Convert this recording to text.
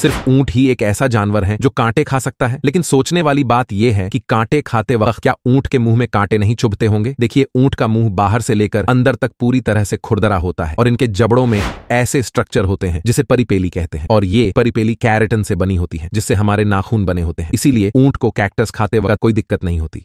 सिर्फ ऊंट ही एक ऐसा जानवर है जो कांटे खा सकता है लेकिन सोचने वाली बात यह है कि कांटे खाते वक्त क्या ऊंट के मुंह में कांटे नहीं चुभते होंगे देखिए ऊंट का मुंह बाहर से लेकर अंदर तक पूरी तरह से खुरदरा होता है और इनके जबड़ों में ऐसे स्ट्रक्चर होते हैं जिसे परिपेली कहते हैं और ये परिपेली कैरेटन से बनी होती है जिससे हमारे नाखून बने होते हैं इसीलिए ऊंट को कैक्टस खाते वक्त कोई दिक्कत नहीं होती